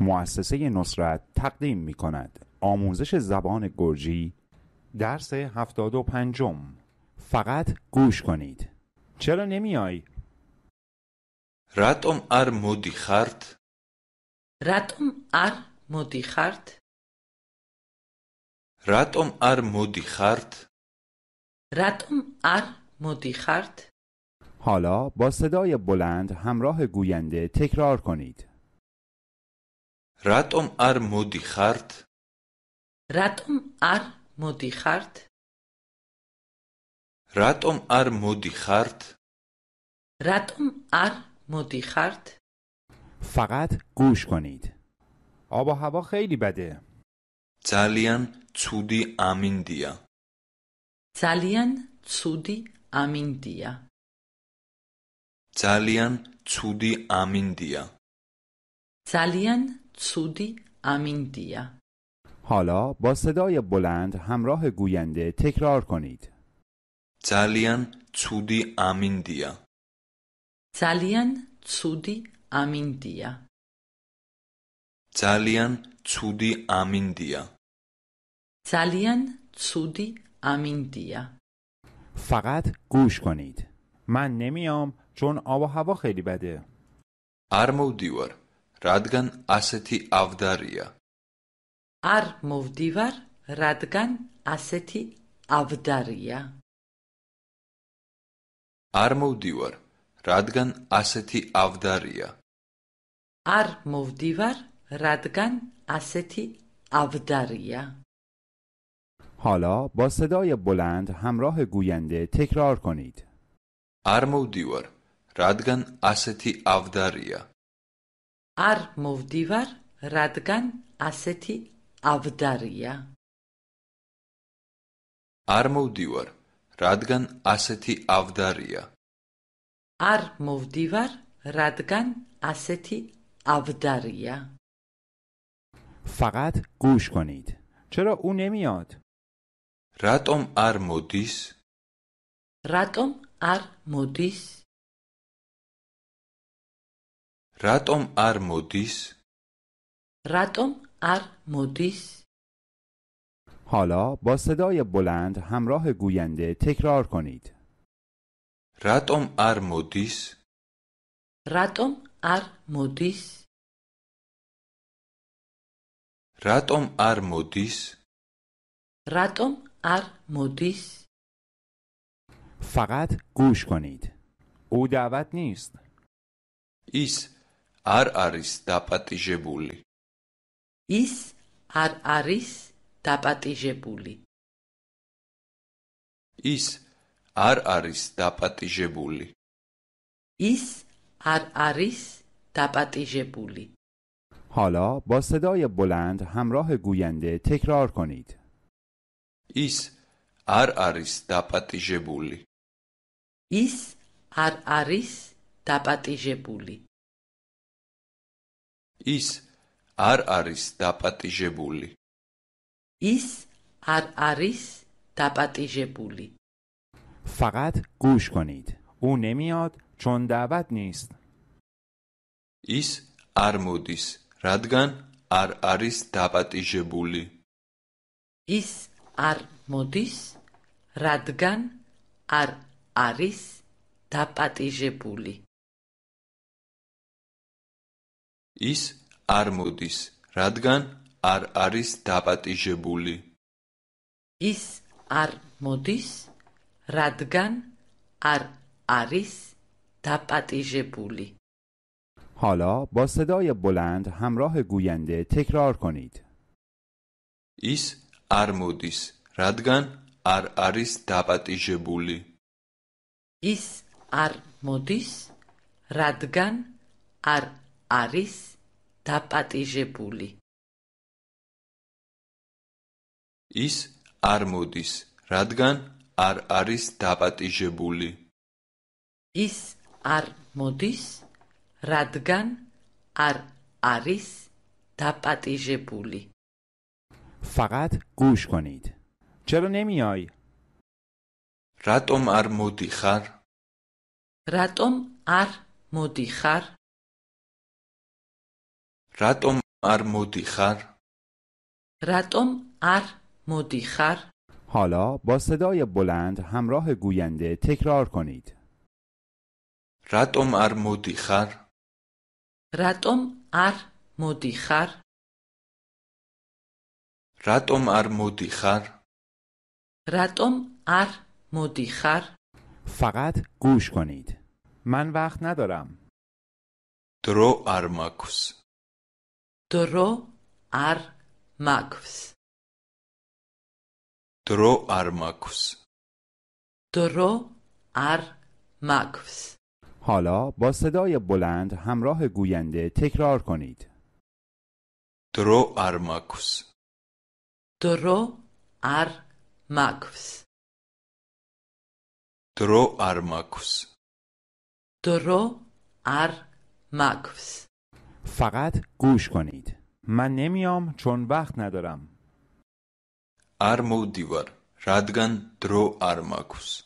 مؤسسه نصرت تقدیم می کند آموزش زبان گرجی درس هفتاد و پنجم فقط گوش کنید چرا نمیای؟ ام ار مودی خرد ام ار مودی خرد ام ار مودی خرد ام ار مودی خرد حالا با صدای بلند همراه گوینده تکرار کنید რატომ არ მოდიხართ? რატომ არ მოდიხართ? რატომ არ მოდიხართ? რატომ არ მოდიხართ? فقط گوش کنید. آب و هوا خیلی بده. ძალიან ცუდი ამინდია. ძალიან ცუდი ამინდია. ძალიან ცუდი ამინდია. ძალიან سودی دیا. حالا با صدای بلند همراه گوینده تکرار کنید. ძალიან سودی امین ძალიან ცუდი ამინდია. ძალიან دیا. ამინდია. ძალიან امین دیا. فقط گوش کنید. من نمیام چون آب و هوا خیلی بده. ارمو دیوار რადგან ასეთი ავდარია. არ მოვდივარ, რადგან ასეთი ავდარია. არ მოვდივარ, რადგან ასეთი ავდარია. არ მოვდივარ, რადგან ასეთი ავდარია. حالا با صدای بلند همراه گوینده تکرار کنید. ارمو دیوار، رادگان ასეთი ავდარია. არ მოვდივარ, რადგან ასეთი ავდარია. არ მოვდივარ, რადგან ასეთი ავდარია. არ მოვდივარ, რადგან ასეთი فقط گوش کنید چرا او نمیاد راتوم ار مودیس راتوم ار مودیس რატომ არ მოდის? რატომ مدیس حالا با صدای بلند همراه گوینده تکرار کنید. راتوم ار مودیس راتوم ار مودیس راتوم ار مودیس راتوم ار مودیس فقط گوش کنید. او دعوت نیست. ایس ار ارز تا پتیج بولی. ایس ار ارز تا ایس ار ارز تا پتیج بولی. ایس ار ارز تا حالا با صدای بلند همراه گوینده تکرار کنید. ایس ار ارز تا پتیج بولی. ایس ار ارز تا ის არ არის დაპატიჟებული ის არ არის დაპატიჟებული فقط گوش کنید او نمیاد چون دعوت نیست ის არ მოდის რადგან არ არის დაპატიჟებული ის არ მოდის რადგან არ არის დაპატიჟებული ის არ მოდის, რადგან არ არის დაპატიჟებული. ის არ მოდის, რადგან არ არის დაპატიჟებული. حالا با صدای بلند همراه گوینده تکرار کنید. ის არ მოდის, რადგან არ არის დაპატიჟებული. ایس არ მოდის, რადგან არ არის დაპატიჟებული. ის არ მოდის, რადგან არ არის დაპატიჟებული. ის არ მოდის, რადგან არ არის დაპატიჟებული. فقط گوش کنید. چرا نمیای؟ რატომ არ მოდიხარ? რატომ არ მოდიხარ? რატომ არ مدیخر რატომ ار مدیخر حالا با صدای بلند همراه گوینده تکرار کنید. راتوم ار مدیخر راتوم ار مدیخر راتوم ار مدیخر راتوم ار مدیخر فقط گوش کنید. من وقت ندارم. درو ار Dro ar makus. Dro ar makus. Dro ar makus. حالا با صدای بلند همراه گوینده تکرار کنید. درو ار ارماکوس درو ار ارماکوس درو ار ارماکوس درو ار ارماکوس فقط گوش کنید من نمیام چون وقت ندارم ار مو دیوار رادگان درو ار ماکوس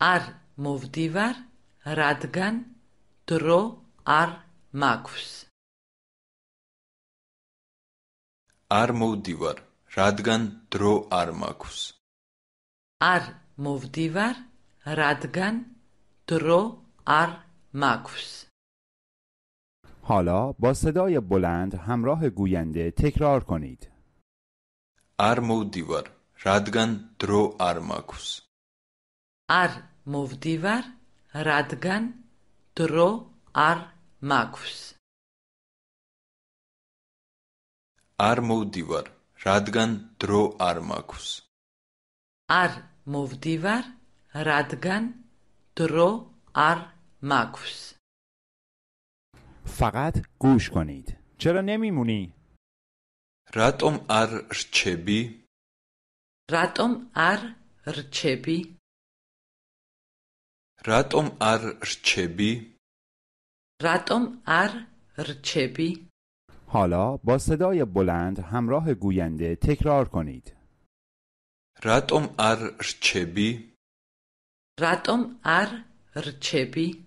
ار مو دیوار رادگان درو ار ماکوس ار مو دیوار رادگان درو ار ماکوس ار مو دیوار رادگان درو ار ماکوس حالا با صدای بلند همراه گوینده تکرار کنید. ار دیوار رادگان درو مو دیوار رادگان درو ار دیوار رادگان درو مو دیوار رادگان درو ماکوس. فقط گوش کنید چرا نمیمونی؟ راتوم ار رچبی راتوم ار رچبی راتوم ار رچبی راتوم ار رچبی حالا با صدای بلند همراه گوینده تکرار کنید راتوم ار رچبی راتوم ار رچبی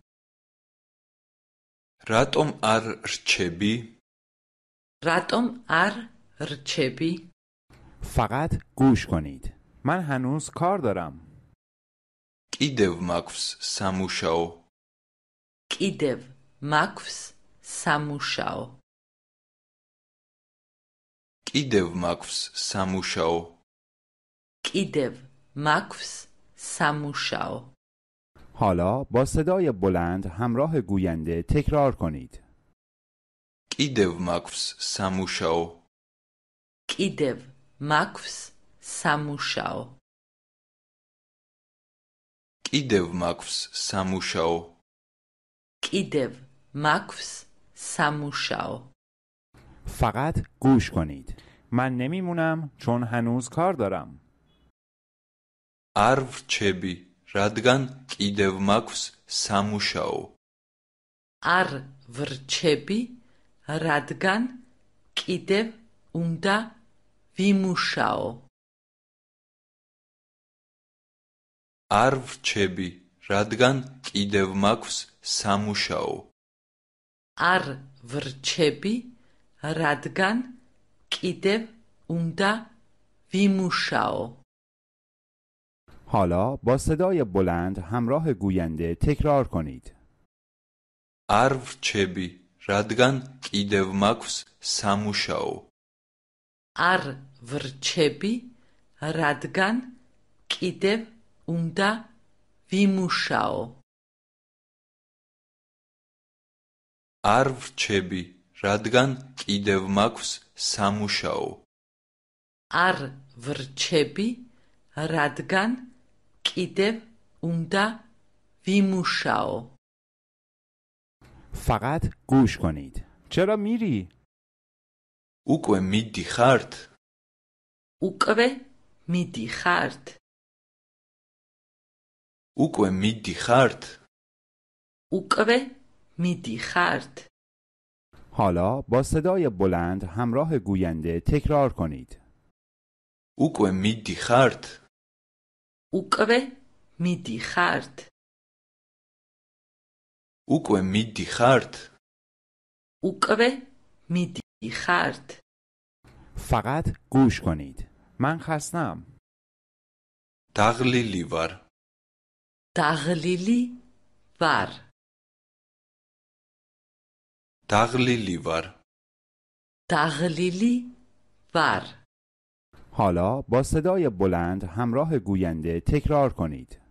რატომ არ რჩები? რატომ არ რჩები? فقط گوش کنید. من هنوز کار دارم. კიდევ მაქვს სამუშაო. კიდევ მაქვს სამუშაო. კიდევ მაქვს სამუშაო. კიდევ მაქვს სამუშაო. حالا با صدای بلند همراه گوینده تکرار کنید. کیدو مکفس ساموشاو کیدو مکفس ساموشاو کیدو مکفس ساموشاو کیدو مکفس ساموشاو فقط گوش کنید. من نمیمونم چون هنوز کار دارم. عرف چه რადგან კიდევ მაქვს სამუშაო. არ ვრჩები, რადგან კიდევ უნდა ვიმუშაო. არ ვრჩები, რადგან კიდევ მაქვს სამუშაო. არ ვრჩები, რადგან კიდევ უნდა ვიმუშაო. حالا با صدای بلند همراه گوینده تکرار کنید. ار چبی ردگان و مکس ساموشاو ار ور چبی ردگان اوندا ویموشاو ارو چبی ردگان ایدو مکس ساموشاو ار ور چبی კიდევ وی ویموشاو فقط گوش کنید. چرا میری؟ اوکو میدی خرد. اوکو میدی خرد. اوکو میدی خرد. اوکو میدی خرد. حالا با صدای بلند همراه گوینده تکرار کنید. اوکو میدی خرد. უკვე მიდიხართ უკვე მიდიხართ უკვე მიდიხართ فقط گوش کنید من خستم تغلیلی وار تغلیلی وار تغلیلی وار تغلیلی وار حالا با صدای بلند همراه گوینده تکرار کنید.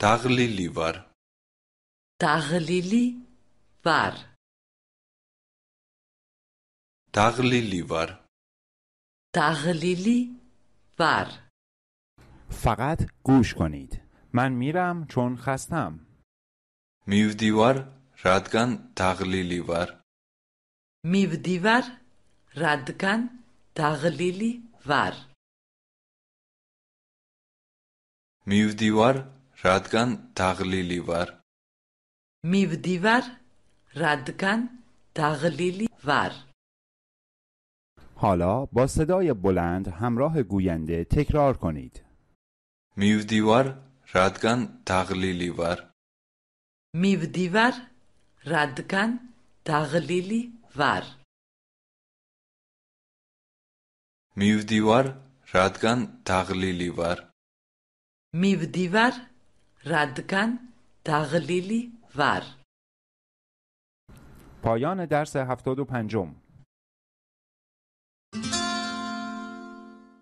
تغلیلی ور تغلیلی ور تغلیلی ور تغلیلی ور فقط گوش کنید. من میرم چون خستم. میودیوار ردگن تغلیلی ور میودیوار ردگن تغلیلی ور میودیوار، رادگان تغلیلی ور، وار رادگان تغلیلی وار حالا با صدای بلند همراه گوینده تکرار کنید. میودیوار ردگن تغلیلی ور میودیوار رادگان تغلیلی ور მივდივარ, რადგან დაღლილი ვარ. მივდივარ, რადგან დაღლილი ვარ. پایان درس 75. و پنجم